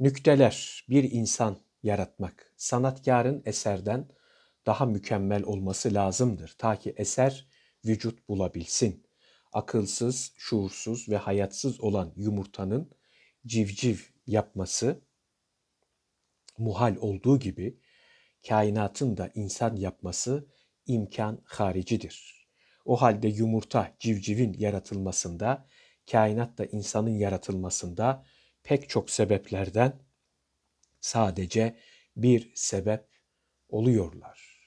Nükteler bir insan yaratmak sanatkarın eserden daha mükemmel olması lazımdır ta ki eser vücut bulabilsin. Akılsız, şuursuz ve hayatsız olan yumurtanın civciv yapması muhal olduğu gibi kainatın da insan yapması imkan haricidir. O halde yumurta civcivin yaratılmasında, kainat da insanın yaratılmasında pek çok sebeplerden sadece bir sebep oluyorlar.